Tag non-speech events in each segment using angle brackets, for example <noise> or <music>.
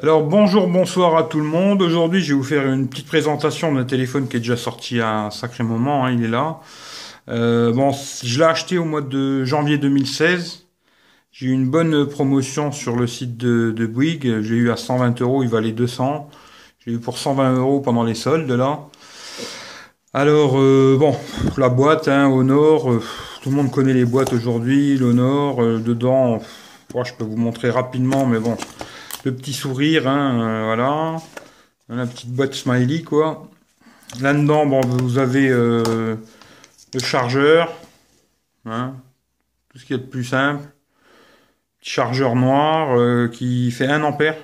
Alors bonjour, bonsoir à tout le monde. Aujourd'hui, je vais vous faire une petite présentation d'un téléphone qui est déjà sorti à un sacré moment. Hein, il est là. Euh, bon, je l'ai acheté au mois de janvier 2016. J'ai eu une bonne promotion sur le site de, de Bouygues. J'ai eu à 120 euros, il valait 200. J'ai eu pour 120 euros pendant les soldes là. Alors euh, bon, la boîte, hein, Honor, euh, tout le monde connaît les boîtes aujourd'hui. L'Honor, dedans, je peux vous montrer rapidement, mais bon le petit sourire, hein, euh, voilà, la petite boîte smiley, quoi. Là-dedans, vous avez euh, le chargeur, hein. tout ce qui est de plus simple. chargeur noir euh, qui fait 1 ampère.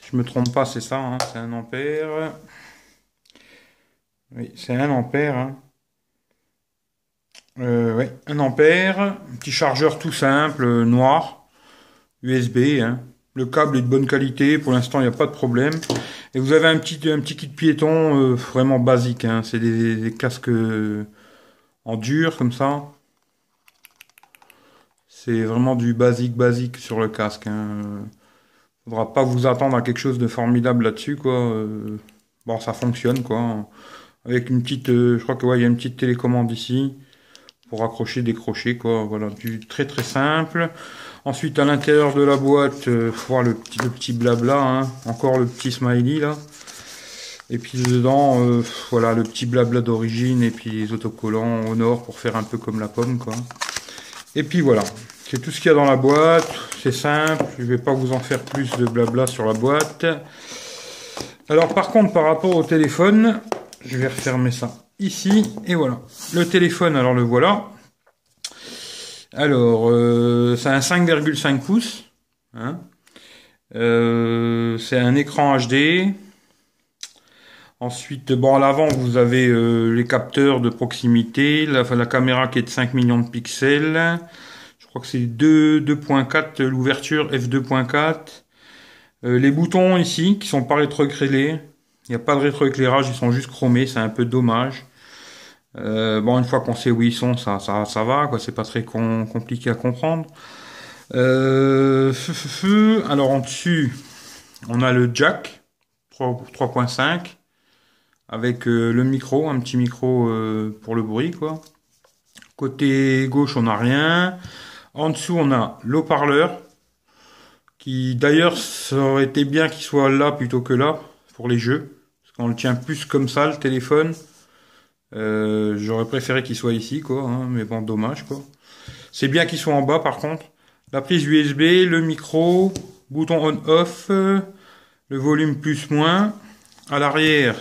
Si je me trompe pas, c'est ça, hein, c'est 1 ampère. Oui, c'est 1 ampère. Hein. ouais, 1 ampère. Petit chargeur tout simple, noir, USB. Hein. Le câble est de bonne qualité, pour l'instant il n'y a pas de problème. Et vous avez un petit, un petit kit piéton euh, vraiment basique, hein. c'est des, casques euh, en dur comme ça. C'est vraiment du basique basique sur le casque. Hein. Faudra pas vous attendre à quelque chose de formidable là-dessus quoi. Euh, bon ça fonctionne quoi. Avec une petite, je crois que ouais, il y a une petite télécommande ici pour accrocher, décrocher quoi. Voilà, du très très simple. Ensuite, à l'intérieur de la boîte, euh, voir le petit, petit blabla, hein. encore le petit smiley là. Et puis dedans, euh, voilà, le petit blabla d'origine et puis les autocollants au nord pour faire un peu comme la pomme, quoi. Et puis voilà, c'est tout ce qu'il y a dans la boîte. C'est simple, je vais pas vous en faire plus de blabla sur la boîte. Alors par contre, par rapport au téléphone, je vais refermer ça ici, et voilà. Le téléphone, alors le voilà. Alors, euh, c'est un 5,5 pouces. Hein. Euh, c'est un écran HD. Ensuite, bon, à l'avant, vous avez euh, les capteurs de proximité, la, la, caméra qui est de 5 millions de pixels. Je crois que c'est 2.4, l'ouverture f2.4. les boutons ici, qui sont pas rétroéclairés. Il n'y a pas de rétroéclairage, ils sont juste chromés, c'est un peu dommage. Euh, bon, une fois qu'on sait où ils sont, ça, ça, ça va, quoi. C'est pas très compliqué à comprendre. Euh, alors en dessus, on a le jack 3.5 avec euh, le micro, un petit micro euh, pour le bruit, quoi. Côté gauche, on n'a rien. En dessous, on a l'eau-parleur qui, d'ailleurs, ça aurait été bien qu'il soit là plutôt que là pour les jeux, parce qu'on le tient plus comme ça, le téléphone. Euh, j'aurais préféré qu'il soit ici, quoi, hein, mais bon, dommage, quoi. C'est bien qu'il soit en bas, par contre. La prise USB, le micro, bouton on-off, le volume plus-moins. À l'arrière,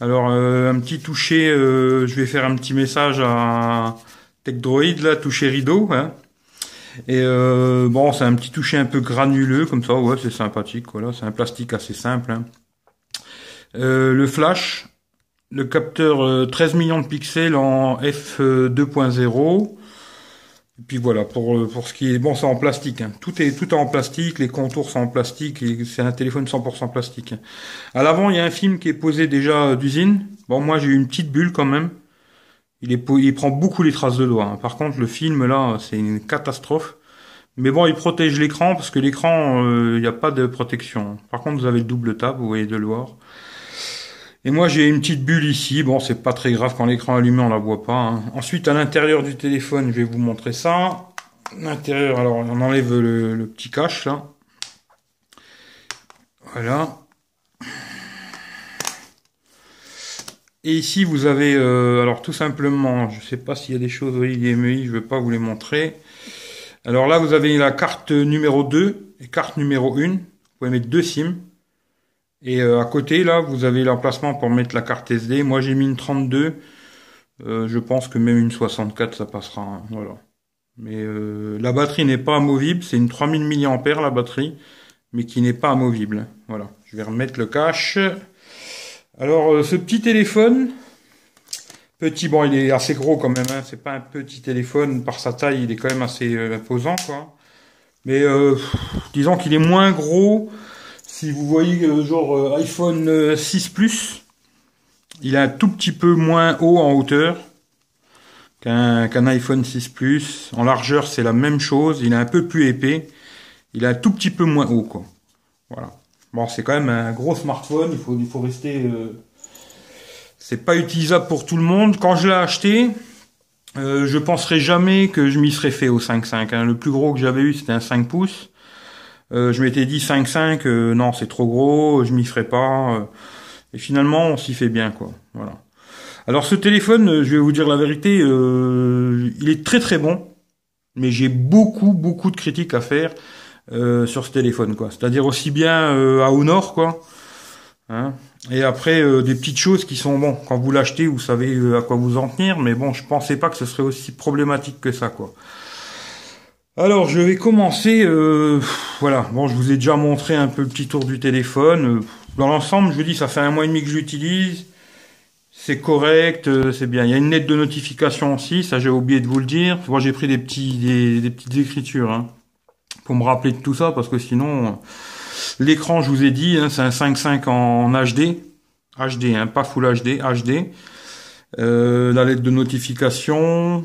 alors euh, un petit toucher, euh, je vais faire un petit message à TechDroid, là, toucher rideau, hein. Et bon, c'est un petit toucher un peu granuleux comme ça, ouais, c'est sympathique. Voilà, c'est un plastique assez simple. Hein. Euh, le flash, le capteur 13 euh, millions de pixels en f2.0. Et puis voilà, pour, euh, pour ce qui est... Bon, c'est en plastique. Hein. Tout, est, tout en plastique, les contours sont en plastique, et c'est un téléphone 100% plastique. À l'avant, il y a un film qui est posé déjà euh, d'usine. Bon, moi, j'ai eu une petite bulle quand même. Il, est, il prend beaucoup les traces de doigts. Hein. Par contre, le film, là, c'est une catastrophe. Mais bon, il protège l'écran, parce que l'écran, il n'y a pas de protection. Par contre, vous avez le double table, vous voyez de loire. Et moi, j'ai une petite bulle ici. Bon, c'est pas très grave quand l'écran est allumé, on la voit pas. Hein. Ensuite, à l'intérieur du téléphone, je vais vous montrer ça. L'intérieur, alors on enlève le, petit cache là. Voilà. Et ici, vous avez, euh, alors tout simplement, je ne sais pas s'il y a des choses, au IDMI, je ne vais pas vous les montrer. Alors là, vous avez la carte numéro 2 et carte numéro 1. Vous pouvez mettre deux SIM. Et euh, à côté, là, vous avez l'emplacement pour mettre la carte SD. Moi, j'ai mis une 32. Euh, je pense que même une 64, ça passera. Hein. Voilà. Mais euh, la batterie n'est pas amovible. C'est une 3000 mAh, la batterie, mais qui n'est pas amovible. Voilà. Je vais remettre le cache. Alors, euh, ce petit téléphone... Petit, bon, il est assez gros quand même. Hein. C'est pas un petit téléphone. Par sa taille, il est quand même assez imposant, quoi. Mais disons qu'il est moins gros si vous voyez euh, genre euh, iPhone 6 euh, Plus, il est un tout petit peu moins haut en hauteur qu'un iPhone 6 Plus. En largeur, c'est la même chose. Il est un peu plus épais. Il est un tout petit peu moins haut, quoi. Voilà. Bon, c'est quand même un gros smartphone. Il faut, il faut rester. C'est pas utilisable pour tout le monde. Quand je l'ai acheté, euh, je penserai jamais que je m'y serais fait au 5.5. Hein. Le plus gros que j'avais eu, c'était un 5 pouces. Euh, je m'étais dit 5-5, euh, non c'est trop gros, euh, je m'y ferai pas. et finalement on s'y fait bien quoi. Voilà. Alors ce téléphone, je vais vous dire la vérité, il est très très bon, mais j'ai beaucoup beaucoup de critiques à faire sur ce téléphone quoi. C'est-à-dire aussi bien à Honor quoi. Hein, et après des petites choses qui sont bon quand vous l'achetez vous savez à quoi vous en tenir mais bon je pensais pas que ce serait aussi problématique que ça quoi. Alors je vais commencer. Euh, voilà, bon je vous ai déjà montré un peu le petit tour du téléphone. Euh, dans l'ensemble, je vous dis, ça fait un mois et demi que j'utilise. C'est correct, euh, c'est bien. Il y a une lettre de notification aussi, ça j'ai oublié de vous le dire. Moi j'ai pris des petits des, petites écritures hein, pour me rappeler de tout ça, parce que sinon l'écran, je vous ai dit, hein, c'est un 5.5 en HD. HD, hein, pas full HD, HD. la lettre de notification,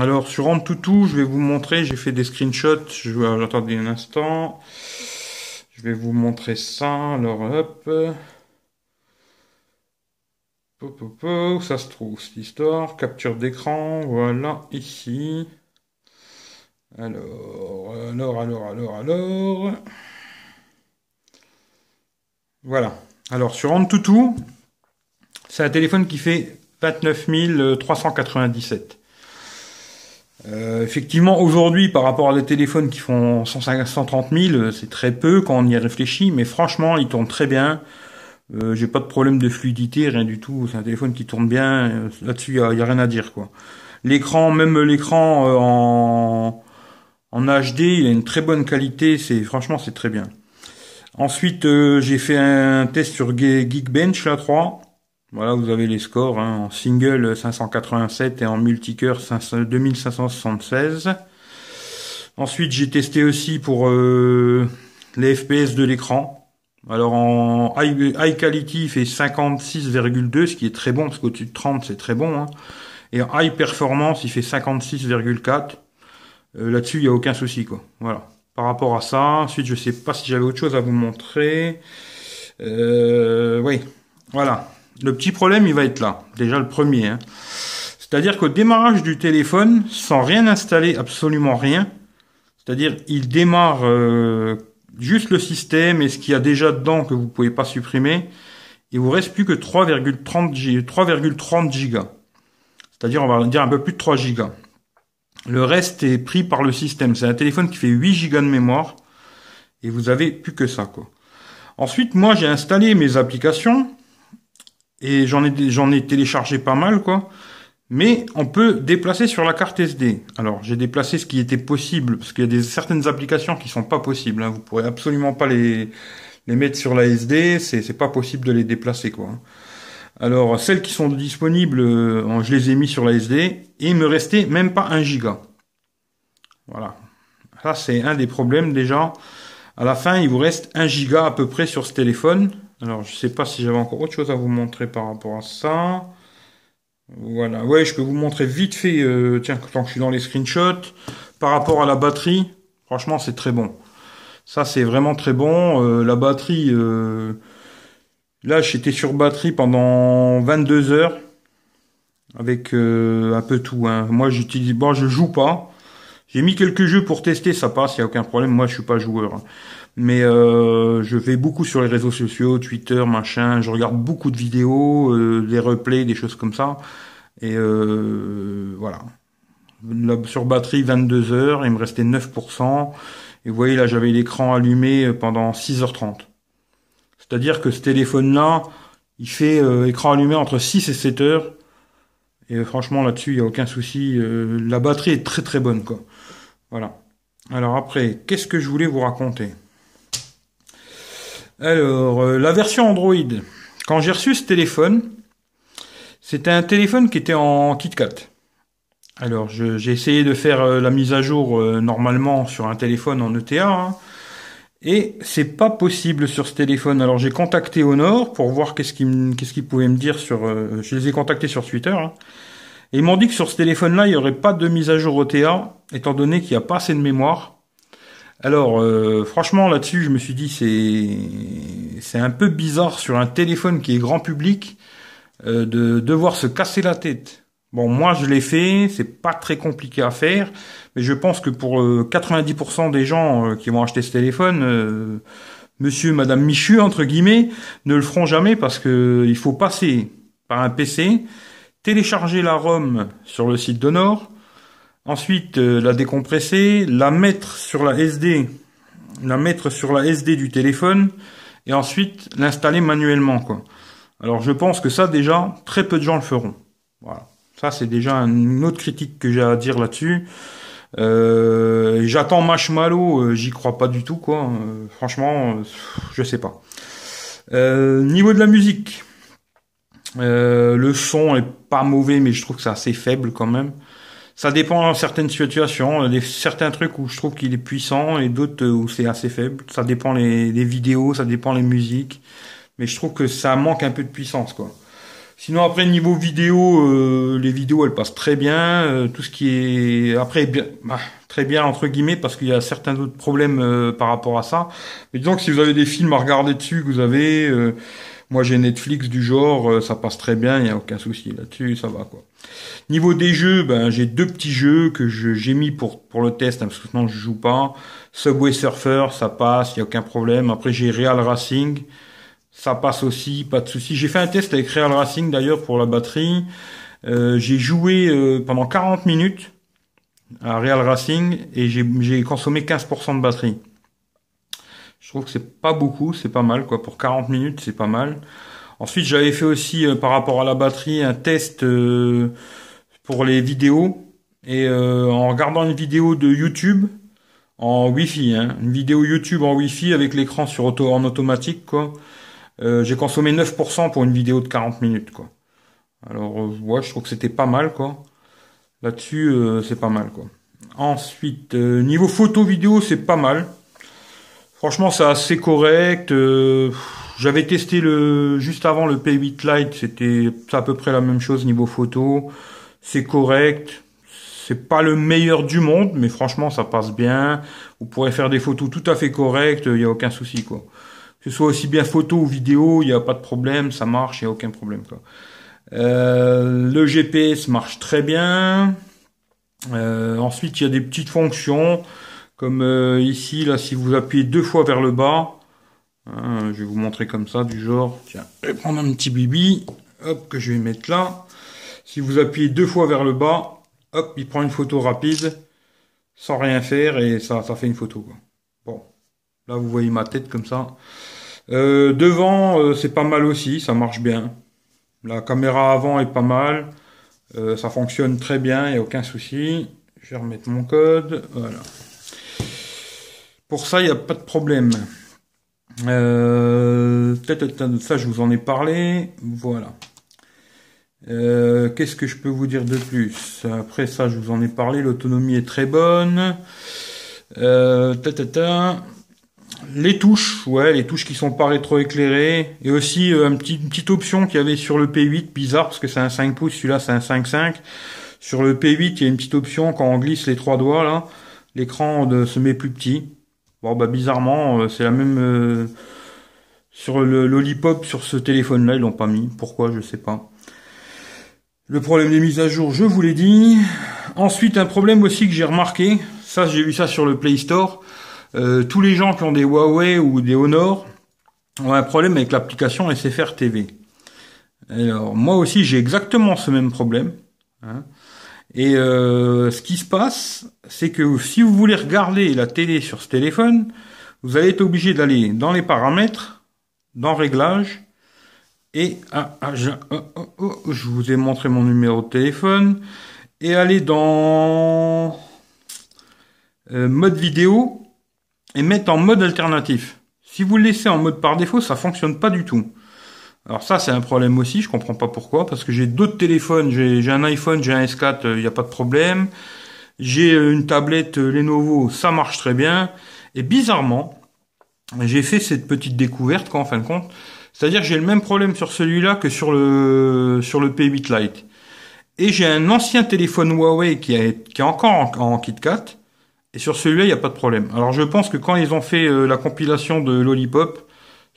alors sur AnTuTu, je vais vous montrer, j'ai fait des screenshots, je vais, euh, un instant. Je vais vous montrer ça, alors hop. Où ça se trouve cette histoire Capture d'écran, voilà, ici. Alors, alors, alors, alors, alors. Voilà. Alors sur AnTuTu, c'est un téléphone qui fait 29397. Euh, effectivement, aujourd'hui, par rapport à des téléphones qui font 130 000, euh, c'est très peu quand on y réfléchit, mais franchement, ils tournent très bien. Euh, j'ai pas de problème de fluidité, rien du tout. C'est un téléphone qui tourne bien. Là-dessus, il y, a rien à dire, quoi. L'écran, même l'écran en, HD, il a une très bonne qualité. C'est franchement, c'est très bien. Ensuite, j'ai fait un test sur Geekbench, la 3. Voilà, vous avez les scores hein. en single 587 euh, et en multicœur 2576. Ensuite, j'ai testé aussi pour euh, les FPS de l'écran. Alors en high, quality, il fait 56,2, ce qui est très bon parce qu'au-dessus de 30, c'est très bon. Hein. Et en high performance, il fait 56,4. Euh, là-dessus, il n'y a aucun souci, quoi. Voilà. Par rapport à ça, ensuite, je sais pas si j'avais autre chose à vous montrer. oui, voilà. Le petit problème, il va être là. Déjà le premier. Hein. C'est-à-dire qu'au démarrage du téléphone, sans rien installer, absolument rien, c'est-à-dire il démarre euh, juste le système et ce qu'il y a déjà dedans que vous ne pouvez pas supprimer, il vous reste plus que 3,30 gigas. C'est-à-dire, on va dire un peu plus de 3 gigas. Le reste est pris par le système. C'est un téléphone qui fait 8 gigas de mémoire et vous avez plus que ça, quoi. Ensuite, moi, j'ai installé mes applications et j'en ai, j'en ai téléchargé pas mal, quoi. Mais on peut déplacer sur la carte SD. Alors, j'ai déplacé ce qui était possible, parce qu'il y a des, certaines applications qui sont pas possibles. Hein. Vous pourrez absolument pas les, les mettre sur la SD, c'est, c'est pas possible de les déplacer, quoi. Hein. Alors, celles qui sont disponibles, euh, je les ai mis sur la SD, et il me restait même pas un giga. Voilà. Ça, c'est un des problèmes, déjà. À la fin, il vous reste un giga à peu près sur ce téléphone. Alors, je sais pas si j'avais encore autre chose à vous montrer par rapport à ça. Voilà, ouais, je peux vous montrer vite fait, euh, tiens, tant que je suis dans les screenshots, par rapport à la batterie, franchement, c'est très bon. Ça, c'est vraiment très bon. Euh, la batterie, euh, là, j'étais sur batterie pendant 22 heures, avec un peu tout. Hein. Moi, j'utilise, bon, je joue pas. J'ai mis quelques jeux pour tester, ça passe, il n'y a aucun problème. Moi, je suis pas joueur. Hein mais euh, je vais beaucoup sur les réseaux sociaux, Twitter, machin, je regarde beaucoup de vidéos, euh, des replays, des choses comme ça, et euh, voilà. sur batterie, 22 heures, il me restait 9%, et vous voyez là, j'avais l'écran allumé pendant 6h30. C'est-à-dire que ce téléphone-là, il fait écran allumé entre 6 et 7 heures, et franchement là-dessus, il n'y a aucun souci, la batterie est très très bonne, quoi. Voilà. Alors après, qu'est-ce que je voulais vous raconter alors, euh, la version Android. Quand j'ai reçu ce téléphone, c'était un téléphone qui était en KitKat. Alors, j'ai essayé de faire euh, la mise à jour euh, normalement sur un téléphone en ETA. Hein. et c'est pas possible sur ce téléphone. Alors, j'ai contacté Honor pour voir qu'est-ce qu'ils ce pouvaient me dire sur. je les ai contactés sur Twitter. Hein. et ils m'ont dit que sur ce téléphone-là, il n'y aurait pas de mise à jour ETA, étant donné qu'il n'y a pas assez de mémoire. Alors, euh, franchement, là-dessus, je me suis dit, c'est c'est un peu bizarre sur un téléphone qui est grand public euh, de devoir se casser la tête. Bon, moi, je l'ai fait, c'est pas très compliqué à faire, mais je pense que pour 90% euh, des gens qui vont acheter ce téléphone, Monsieur, Madame Michu entre guillemets, ne le feront jamais parce que il faut passer par un PC, télécharger la ROM sur le site d'Honor, Ensuite, euh, la décompresser, la mettre sur la SD, la mettre sur la SD du téléphone, et ensuite l'installer manuellement, quoi. Alors je pense que ça déjà, très peu de gens le feront. Voilà. Ça c'est déjà une autre critique que j'ai à dire là-dessus. Euh, j'attends Marshmallow, euh, j'y crois pas du tout quoi. franchement, je sais pas. niveau de la musique, le son est pas mauvais, mais je trouve que c'est assez faible quand même. Ça dépend de certaines situations, euh, des, certains trucs où je trouve qu'il est puissant et d'autres euh, où c'est assez faible. Ça dépend les, vidéos, ça dépend les musiques. Mais je trouve que ça manque un peu de puissance, quoi. Sinon après niveau vidéo, euh, les vidéos elles passent très bien. tout ce qui est après bien, bah, très bien entre guillemets parce qu'il y a certains autres problèmes par rapport à ça. Mais disons que si vous avez des films à regarder dessus, que vous avez, moi j'ai Netflix du genre, ça passe très bien, il n'y a aucun souci là-dessus, ça va quoi. Niveau des jeux, ben, j'ai deux petits jeux que j'ai mis pour, pour le test, hein, parce que sinon je joue pas. Subway Surfer, ça passe, il n'y a aucun problème. Après j'ai Real Racing, ça passe aussi, pas de souci. J'ai fait un test avec Real Racing d'ailleurs pour la batterie. Euh, j'ai joué euh, pendant 40 minutes à Real Racing et j'ai consommé 15% de batterie. Je trouve que c'est pas beaucoup, c'est pas mal quoi. Pour 40 minutes, c'est pas mal. Ensuite, j'avais fait aussi euh, par rapport à la batterie un test euh, pour les vidéos. Et euh, en regardant une vidéo de YouTube en Wi-Fi, hein, une vidéo YouTube en Wi-Fi avec l'écran sur auto en automatique, quoi. j'ai consommé 9% pour une vidéo de 40 minutes, quoi. Alors, ouais, je trouve que c'était pas mal, quoi. Là-dessus, c'est pas mal, quoi. Ensuite, niveau photo-vidéo, c'est pas mal. Franchement, c'est assez correct. J'avais testé le juste avant le P8 Lite, c'était à peu près la même chose niveau photo. C'est correct. C'est pas le meilleur du monde, mais franchement, ça passe bien. Vous pourrez faire des photos tout à fait correctes, il n'y a aucun souci, quoi. Que ce soit aussi bien photo ou vidéo, il n'y a pas de problème, ça marche, il n'y a aucun problème, quoi. Euh, le GPS marche très bien. Euh, ensuite, il y a des petites fonctions, comme euh, ici, là, si vous appuyez deux fois vers le bas, Hein, je vais vous montrer comme ça, du genre, tiens, je vais prendre un petit bibi, hop, que je vais mettre là. Si vous appuyez deux fois vers le bas, hop, il prend une photo rapide, sans rien faire, et ça, ça fait une photo. Quoi. Bon, là vous voyez ma tête comme ça. Euh, devant, euh, c'est pas mal aussi, ça marche bien. La caméra avant est pas mal, euh, ça fonctionne très bien, il n'y a aucun souci. Je vais remettre mon code, voilà. Pour ça, il n'y a pas de problème. Euh, ça, je vous en ai parlé. Voilà. Euh, qu'est-ce que je peux vous dire de plus Après ça, je vous en ai parlé. L'autonomie est très bonne. Euh, Les touches, ouais, les touches qui sont pas rétro-éclairées Et aussi euh, une petite option qu'il y avait sur le P8, bizarre parce que c'est un 5 pouces, celui-là c'est un 5.5. Sur le P8, il y a une petite option quand on glisse les trois doigts là, l'écran se met plus petit. Bon, bah, bizarrement, euh, c'est la même. Euh, sur le Lollipop, sur ce téléphone-là, ils l'ont pas mis. Pourquoi Je sais pas. Le problème des mises à jour, je vous l'ai dit. Ensuite, un problème aussi que j'ai remarqué, ça j'ai vu ça sur le Play Store, euh, tous les gens qui ont des Huawei ou des Honor ont un problème avec l'application SFR TV. Alors moi aussi j'ai exactement ce même problème. Hein. Et euh, ce qui se passe, c'est que si vous voulez regarder la télé sur ce téléphone, vous allez être obligé d'aller dans les paramètres, dans réglages, et ah, ah, oh, oh, oh, je, vous ai montré mon numéro de téléphone, et aller dans euh, mode vidéo et mettre en mode alternatif. Si vous le laissez en mode par défaut, ça ne fonctionne pas du tout. Alors ça, c'est un problème aussi, je comprends pas pourquoi, parce que j'ai d'autres téléphones, j'ai un iPhone, j'ai un S4, il n'y a pas de problème. J'ai euh, une tablette euh, Lenovo, ça marche très bien. Et bizarrement, j'ai fait cette petite découverte en fin de compte, c'est-à-dire j'ai le même problème sur celui-là que sur le sur le P8 Lite. Et j'ai un ancien téléphone Huawei qui est, qui est encore en, KitKat. Et sur celui-là, il n'y a pas de problème. Alors je pense que quand ils ont fait euh, la compilation de Lollipop,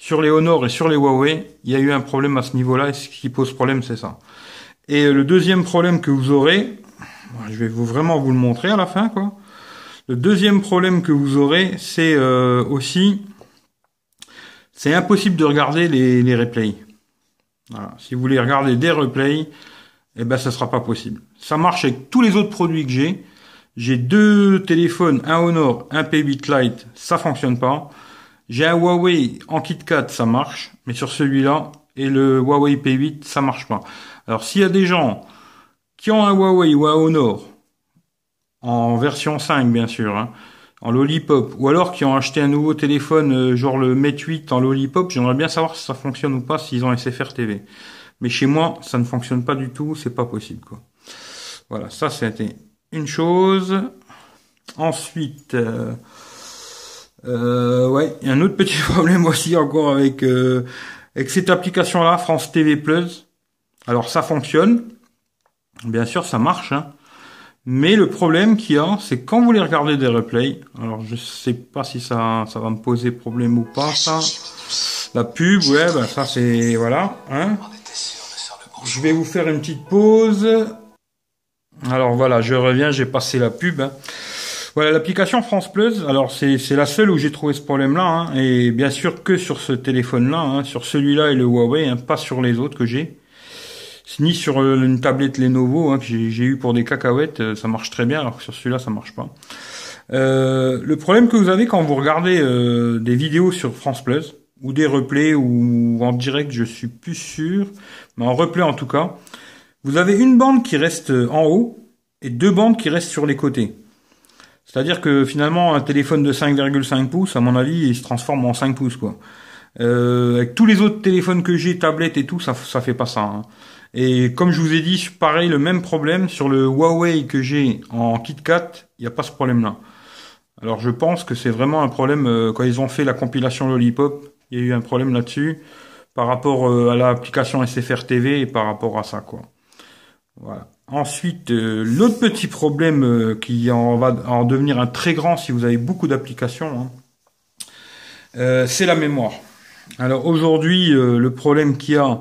sur les Honor et sur les Huawei, il y a eu un problème à ce niveau-là, et ce qui pose problème, c'est ça. Et le deuxième problème que vous aurez, je vais vous vraiment vous le montrer à la fin, quoi. Le deuxième problème que vous aurez, c'est euh, aussi, c'est impossible de regarder les, les replays. Si vous voulez regarder des replays, eh ben ça sera pas possible. Ça marche avec tous les autres produits que j'ai. J'ai deux téléphones, un Honor, un P8 Lite, ça fonctionne pas. J'ai un Huawei en KitKat, ça marche, mais sur celui-là et le Huawei P8, ça marche pas. Alors s'il y a des gens qui ont un Huawei ou un Honor en version 5 bien sûr, hein, en lollipop, ou alors qui ont acheté un nouveau téléphone, euh, genre le Mate 8 en lollipop, j'aimerais bien savoir si ça fonctionne ou pas, s'ils ont SFR TV. Mais chez moi, ça ne fonctionne pas du tout, c'est pas possible, quoi. Voilà, ça c'était une chose. Ensuite, euh, euh, ouais, y a un autre petit <laughs> problème aussi encore avec euh, avec cette application là, France TV Plus. Alors ça fonctionne, bien sûr, ça marche. Hein. Mais le problème qu'il y a, c'est quand vous voulez regarder des replays. Alors je sais pas si ça ça va me poser problème ou pas ça. La pub, ouais, ben ça c'est voilà. Hein. Je vais vous faire une petite pause. Alors voilà, je reviens, j'ai passé la pub. Hein. Voilà l'application France Plus. Alors c'est la seule où j'ai trouvé ce problème-là, hein. et bien sûr que sur ce téléphone-là, hein, sur celui-là et le Huawei, hein, pas sur les autres que j'ai, ni sur euh, une tablette Lenovo hein, que j'ai eu pour des cacahuètes, euh, ça marche très bien, alors que sur celui-là ça marche pas. Euh, le problème que vous avez quand vous regardez des vidéos sur France Plus ou des replays ou en direct, je suis plus sûr, mais en replay en tout cas, vous avez une bande qui reste en haut et deux bandes qui restent sur les côtés. C'est-à-dire que finalement, un téléphone de 5,5 pouces, à mon avis, il se transforme en 5 pouces, quoi. Euh, avec tous les autres téléphones que j'ai, tablettes et tout, ça, ça fait pas ça. Hein. Et comme je vous ai dit, pareil, le même problème sur le Huawei que j'ai en KitKat, il n'y a pas ce problème-là. Alors je pense que c'est vraiment un problème, euh, quand ils ont fait la compilation Lollipop, il y a eu un problème là-dessus, par rapport euh, à l'application SFR TV et par rapport à ça, quoi. Voilà. Ensuite, euh, l'autre petit problème euh, qui en va en devenir un très grand si vous avez beaucoup d'applications, hein, euh, c'est la mémoire. Alors aujourd'hui, le problème qu'il y a,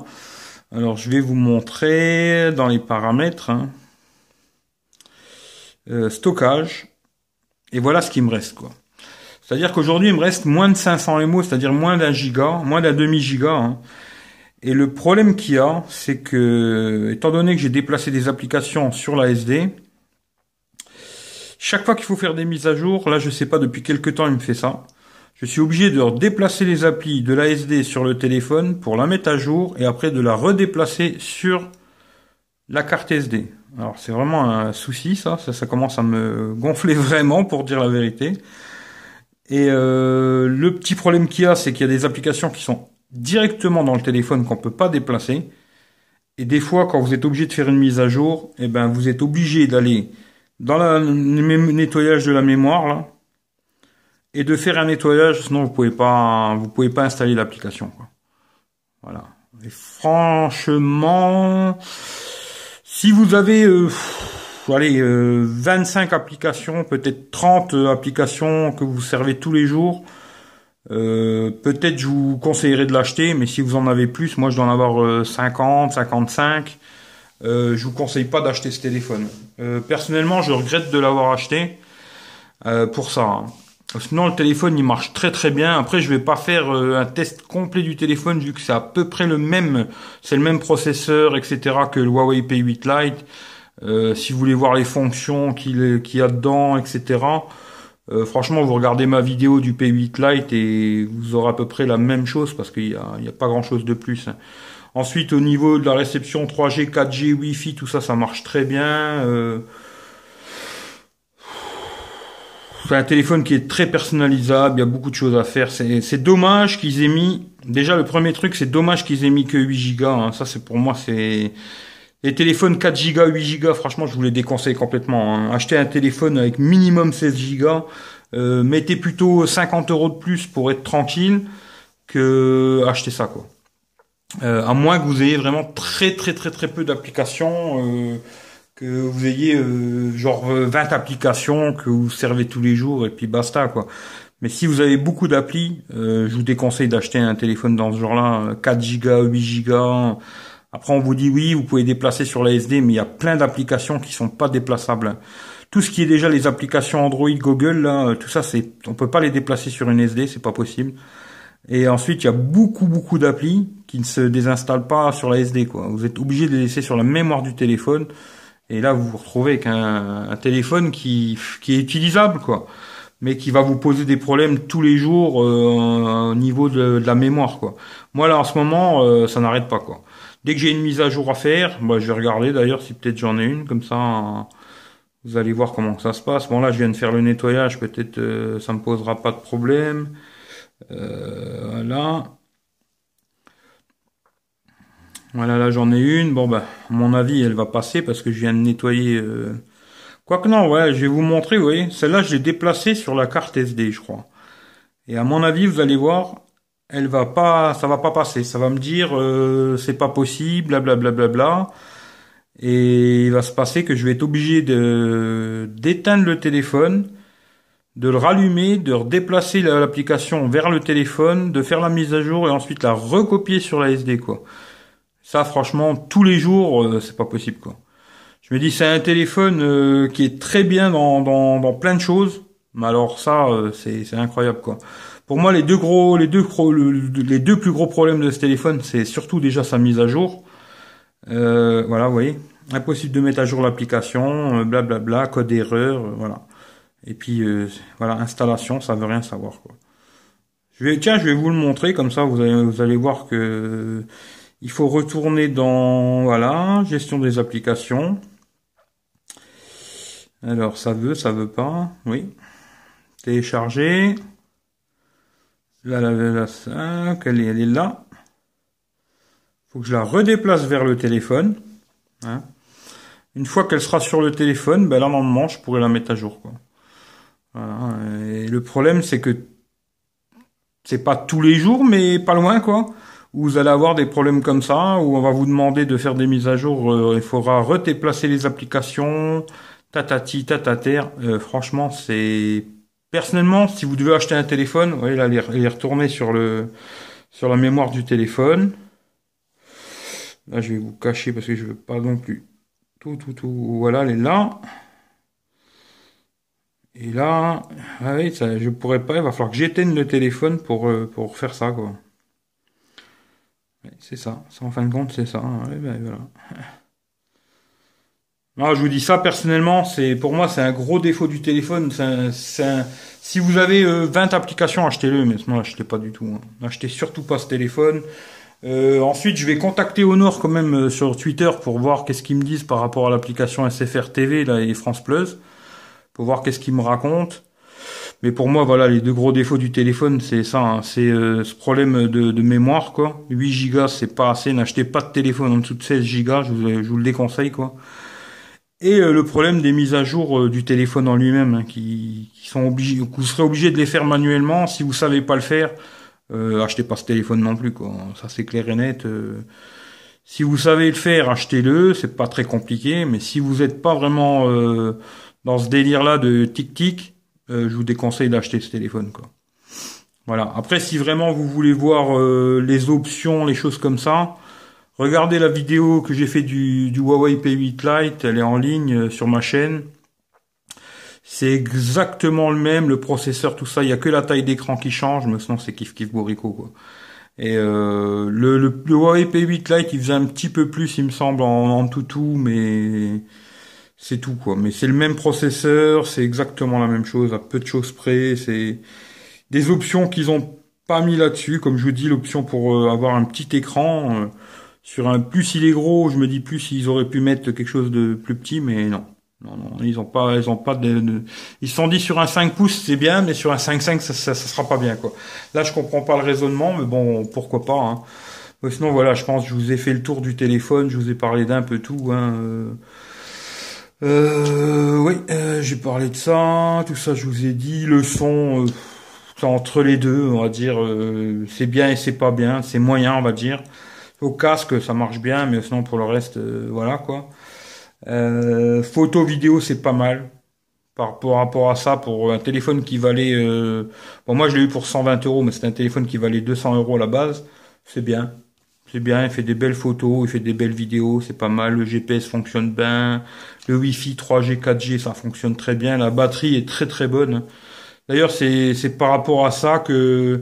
alors je vais vous montrer dans les paramètres, hein. stockage, et voilà ce qui me reste quoi. C'est-à-dire qu'aujourd'hui, il me reste moins de 500 MO, c'est-à-dire moins d'un giga, moins d'un demi-giga. Hein. Et le problème qu'il y a, c'est que, étant donné que j'ai déplacé des applications sur la SD, chaque fois qu'il faut faire des mises à jour, là je sais pas depuis quelques temps il me fait ça, je suis obligé de déplacer les applis de la SD sur le téléphone pour la mettre à jour et après de la redéplacer sur la carte SD. Alors c'est vraiment un souci ça, ça, commence à me gonfler <laughs> vraiment pour dire la vérité. Et euh, le petit problème qu'il y a, c'est qu'il y a des applications qui sont directement dans le téléphone qu'on ne peut pas déplacer. Et des fois, quand vous êtes obligé de faire une mise à jour, eh ben, vous êtes obligé d'aller dans le nettoyage de la mémoire, là, et de faire un nettoyage, sinon vous pouvez pas, vous pouvez pas installer l'application, Voilà. Et franchement, si vous avez, euh, allez, 25 euh, applications, peut-être 30 applications que vous servez tous les jours, euh, peut-être je vous conseillerais de l'acheter, mais si vous en avez plus, moi je dois en avoir 50, euh, 55. Euh, je vous conseille pas d'acheter ce téléphone. Euh, personnellement, je regrette de l'avoir acheté pour ça. Hein. Sinon, le téléphone il marche très très bien. Après, je vais pas faire un test complet du téléphone vu que c'est à peu près le même, c'est le même processeur, etc. que le Huawei P8 Lite. si vous voulez voir les fonctions qu'il y a dedans, etc. Euh, franchement, vous regardez ma vidéo du P8 Lite et vous aurez à peu près la même chose parce qu'il n'y a, pas grand chose de plus. Hein. Ensuite, au niveau de la réception 3G, 4G, Wi-Fi, tout ça, ça marche très bien. Euh. C'est un téléphone qui est très personnalisable, il y a beaucoup de choses à faire. C'est dommage qu'ils aient mis... Déjà, le premier truc, c'est dommage qu'ils aient mis que 8 Go. Hein. Ça, c'est pour moi, c'est... Les téléphones 4 Go, 8 Go, franchement, je vous les déconseille complètement. Hein. Achetez un téléphone avec minimum 16 Go. Euh, mettez plutôt 50 euros de plus pour être tranquille que acheter ça, quoi. Euh, à moins que vous ayez vraiment très très très très peu d'applications, euh, que vous ayez genre 20 applications que vous servez tous les jours et puis basta, quoi. Mais si vous avez beaucoup d'applis, je vous déconseille d'acheter un téléphone dans ce genre-là, 4 Go, 8 Go après, on vous dit oui, vous pouvez déplacer sur la SD, mais il y a plein d'applications qui sont pas déplaçables. Tout ce qui est déjà les applications Android, Google, là, euh, tout ça, c'est, on peut pas les déplacer sur une SD, c'est pas possible. Et ensuite, il y a beaucoup, beaucoup d'applis qui ne se désinstallent pas sur la SD, quoi. Vous êtes obligé de les laisser sur la mémoire du téléphone. Et là, vous vous retrouvez avec un, téléphone qui, qui est utilisable, quoi. Mais qui va vous poser des problèmes tous les jours euh, au niveau de, la mémoire, quoi. Moi, là, en ce moment, euh, ça n'arrête pas, quoi. Dès que j'ai une mise à jour à faire, bah, je vais regarder d'ailleurs si peut-être j'en ai une, comme ça vous allez voir comment ça se passe. Bon là je viens de faire le nettoyage, peut-être euh, ça me posera pas de problème. Euh, voilà. Voilà là j'en ai une. Bon bah à mon avis elle va passer parce que je viens de nettoyer. Euh... Quoique non, ouais, je vais vous montrer, vous voyez, celle-là je l'ai déplacée sur la carte SD, je crois. Et à mon avis, vous allez voir, elle va pas, ça va pas passer. Ça va me dire, euh, c'est pas possible, blablabla. Bla, bla, bla, et il va se passer que je vais être obligé de d'éteindre le téléphone, de le rallumer, de redéplacer l'application vers le téléphone, de faire la mise à jour et ensuite la recopier sur la SD quoi. Ça franchement tous les jours euh, c'est pas possible quoi. Je me dis c'est un téléphone euh, qui est très bien dans, dans, dans, plein de choses, mais alors ça c'est incroyable quoi. Pour moi, les deux gros, les deux les deux plus gros problèmes de ce téléphone, c'est surtout déjà sa mise à jour. Euh, voilà, vous voyez, impossible de mettre à jour l'application, euh, blablabla, code erreur, euh, voilà. Et puis voilà, installation, ça veut rien savoir quoi. Je vais, tiens, je vais vous le montrer comme ça, vous allez, vous allez voir que il faut retourner dans voilà gestion des applications. Alors ça veut, ça veut pas, oui. Télécharger. La la elle est, elle est là. faut que je la redéplace vers le téléphone. Hein. Une fois qu'elle sera sur le téléphone, ben là, normalement, je pourrai la mettre à jour. Quoi. Voilà. Et le problème, c'est que c'est pas tous les jours, mais pas loin, quoi. Où vous allez avoir des problèmes comme ça, où on va vous demander de faire des mises à jour, euh, il faudra redéplacer les applications, tatati, tatater. Euh, franchement, c'est Personnellement, si vous devez acheter un téléphone, vous voyez là, il est retourné sur le sur la mémoire du téléphone. Là, je vais vous cacher parce que je veux pas non plus tout, tout, tout. Voilà, elle est là. Et là, ah oui, ça, je pourrais pas. Il va falloir que j'éteigne le téléphone pour euh, pour faire ça, quoi. C'est ça. ça. En fin de compte, c'est ça. ben, voilà. Ah, je vous dis ça personnellement, c'est pour moi c'est un gros défaut du téléphone. si vous avez 20 euh, applications, achetez-le, mais sinon achetez pas du tout. Hein. N'achetez surtout pas ce téléphone. Euh, ensuite, je vais contacter Honor quand même euh, sur Twitter pour voir qu'est-ce qu'ils me disent par rapport à l'application SFR TV là, et France Plus, pour voir qu'est-ce qu'ils me racontent. Mais pour moi, voilà, les deux gros défauts du téléphone, c'est ça, hein. c'est ce problème de, mémoire, quoi. 8 gigas, c'est pas assez. N'achetez pas de téléphone en dessous de 16 gigas, je vous, je vous le déconseille, quoi. Et euh, le problème des mises à jour euh, du téléphone en lui-même, hein, qui, sont obligés, vous serez obligé de les faire manuellement. Si vous savez pas le faire, euh, achetez pas ce téléphone non plus. Quoi. Ça c'est clair et net. Euh. si vous savez le faire, achetez-le. C'est pas très compliqué. Mais si vous n'êtes pas vraiment dans ce délire-là de tic tic, je vous déconseille d'acheter ce téléphone. Quoi. Voilà. Après, si vraiment vous voulez voir les options, les choses comme ça, Regardez la vidéo que j'ai fait du, du, Huawei P8 Lite, elle est en ligne euh, sur ma chaîne. C'est exactement le même, le processeur, tout ça. Il n'y a que la taille d'écran qui change, mais sinon c'est kiff kiff gorico. quoi. Et euh, le, le, Huawei P8 Lite, il faisait un petit peu plus, il me semble, en, tout toutou, mais c'est tout quoi. Mais c'est le même processeur, c'est exactement la même chose, à peu de choses près. C'est des options qu'ils ont pas mis là-dessus, comme je vous dis, l'option pour euh, avoir un petit écran sur un plus il est gros, je me dis plus ils auraient pu mettre quelque chose de plus petit, mais non. Non, non, ils ont pas, ils ont pas de, ils se sont dit sur un 5 pouces c'est bien, mais sur un 5,5 ça, ça, ça, sera pas bien quoi. Là je comprends pas le raisonnement, mais bon pourquoi pas. Hein. Mais sinon voilà, je pense que je vous ai fait le tour du téléphone, je vous ai parlé d'un peu tout. Hein, euh, euh, oui, euh, j'ai parlé de ça, tout ça je vous ai dit, le son, entre les deux, on va dire, c'est bien et c'est pas bien, c'est moyen on va dire. Au casque, ça marche bien, mais sinon pour le reste, euh, voilà quoi. Euh, photo vidéo, c'est pas mal. Par, par, rapport à ça, pour un téléphone qui valait, euh, bon moi je l'ai eu pour 120 euros, mais c'est un téléphone qui valait 200 euros à la base, c'est bien. C'est bien, il fait des belles photos, il fait des belles vidéos, c'est pas mal, le GPS fonctionne bien, le wifi fi 3G, 4G, ça fonctionne très bien, la batterie est très très bonne. D'ailleurs, c'est par rapport à ça que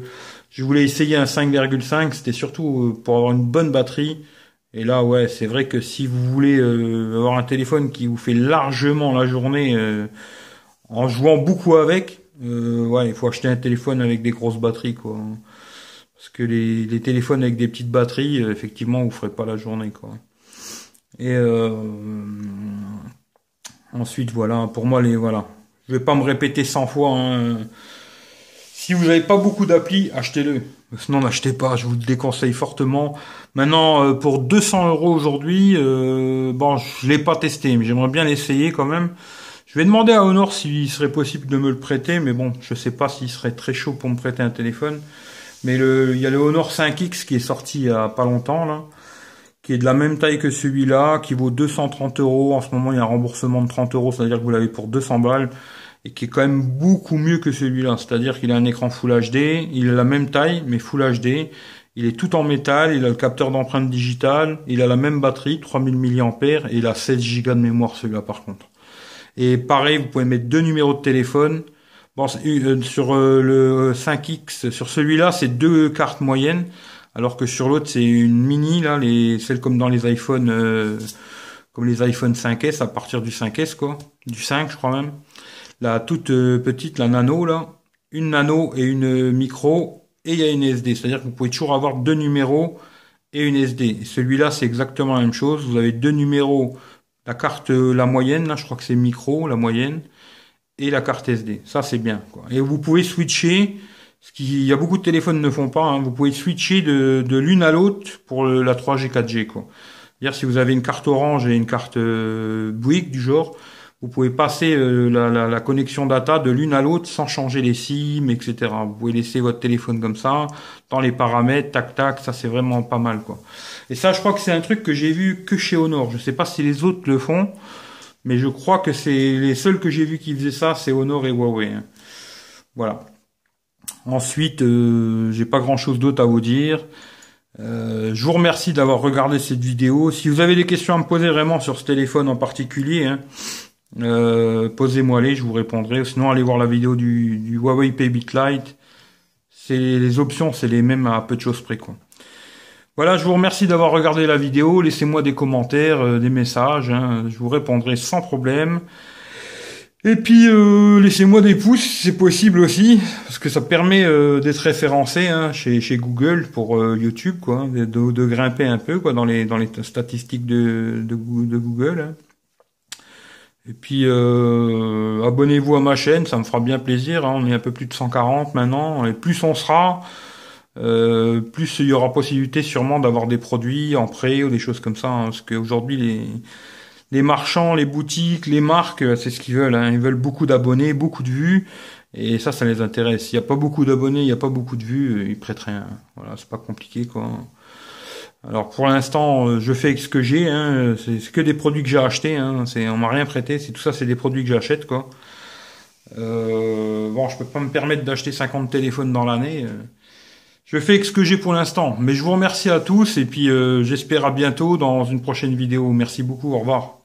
je voulais essayer un 5,5, c'était surtout euh, pour avoir une bonne batterie. Et là, ouais, c'est vrai que si vous voulez euh, avoir un téléphone qui vous fait largement la journée euh, en jouant beaucoup avec, ouais, il faut acheter un téléphone avec des grosses batteries, quoi. Parce que les, les téléphones avec des petites batteries, effectivement, vous ferez pas la journée, quoi. Et ensuite, voilà, pour moi, les voilà. Je vais pas me répéter 100 fois. Hein. Si vous n'avez pas beaucoup d'applis, achetez-le. Sinon, n'achetez pas, je vous le déconseille fortement. Maintenant, euh, pour 200 euros aujourd'hui, euh, bon, je l'ai pas testé, mais j'aimerais bien l'essayer quand même. Je vais demander à Honor s'il serait possible de me le prêter, mais bon, je ne sais pas s'il serait très chaud pour me prêter un téléphone. Mais il y a le Honor 5X qui est sorti il n'y a pas longtemps, là, qui est de la même taille que celui-là, qui vaut 230 euros. En ce moment, il y a un remboursement de 30 euros, c'est-à-dire que vous l'avez pour 200 balles qui est quand même beaucoup mieux que celui-là. C'est-à-dire qu'il a un écran Full HD, il a la même taille, mais Full HD. Il est tout en métal, il a le capteur d'empreinte digitale, il a la même batterie, 3000 mAh, et il a 16 Go de mémoire celui-là par contre. Et pareil, vous pouvez mettre deux numéros de téléphone. Bon, euh, sur euh, le 5X, euh, sur celui-là, c'est deux cartes moyennes, alors que sur l'autre, c'est une mini, là, les, celle comme dans les iPhone comme les iPhone 5S, à partir du 5S, quoi. Du 5, je crois même la toute euh, petite, la nano, là, une nano et une euh, micro, et il y a une SD. C'est-à-dire que vous pouvez toujours avoir deux numéros et une SD. Celui-là, c'est exactement la même chose. Vous avez deux numéros, la carte, euh, la moyenne, là, je crois que c'est micro, la moyenne, et la carte SD. Ça, c'est bien. Quoi. Et vous pouvez switcher, ce qu'il y a beaucoup de téléphones ne font pas, hein. vous pouvez switcher de, de l'une à l'autre pour la 3G, 4G. Quoi. C'est-à-dire si vous avez une carte orange et une carte euh, Bouygues du genre, vous pouvez passer euh, la, connexion data de l'une à l'autre sans changer les SIM, etc. Vous pouvez laisser votre téléphone comme ça, dans les paramètres, tac tac, ça c'est vraiment pas mal quoi. Et ça je crois que c'est un truc que j'ai vu que chez Honor. Je sais pas si les autres le font, mais je crois que c'est les seuls que j'ai vu qui faisaient ça, c'est Honor et Huawei. Hein. Voilà. Ensuite, euh, j'ai pas grand chose d'autre à vous dire. Euh, je vous remercie d'avoir regardé cette vidéo. Si vous avez des questions à me poser vraiment sur ce téléphone en particulier, hein, euh, Posez-moi-les, je vous répondrai. Sinon, allez voir la vidéo du, Huawei Pay bit Lite. C'est les options, c'est les mêmes à peu de choses près, Voilà, je vous remercie d'avoir regardé la vidéo. Laissez-moi des commentaires, euh, des messages. Hein. Je vous répondrai sans problème. Et puis euh, laissez-moi des pouces, c'est possible aussi, parce que ça permet d'être référencé hein, chez, chez, Google pour YouTube, quoi, de, grimper un peu quoi dans les dans les statistiques de, de Google. Hein. Et puis euh, abonnez-vous à ma chaîne, ça me fera bien plaisir. Hein. On est un peu plus de 140 maintenant, et plus on sera, euh, plus il y aura possibilité sûrement d'avoir des produits en prêt ou des choses comme ça. Hein. Parce qu'aujourd'hui les les marchands, les boutiques, les marques, euh, c'est ce qu'ils veulent. Hein. Ils veulent beaucoup d'abonnés, beaucoup de vues, et ça, ça les intéresse. s'il n'y a pas beaucoup d'abonnés, il n'y a pas beaucoup de vues, ils prêtent rien. Voilà, c'est pas compliqué quoi. Alors pour l'instant, euh, je fais ce que j'ai. Hein. C'est que des produits que j'ai achetés. Hein. On m'a rien prêté. C'est tout ça, c'est des produits que j'achète, quoi. Euh, bon, je peux pas me permettre d'acheter 50 téléphones dans l'année. Euh. Je fais ce que j'ai pour l'instant. Mais je vous remercie à tous et puis euh, j'espère à bientôt dans une prochaine vidéo. Merci beaucoup. Au revoir.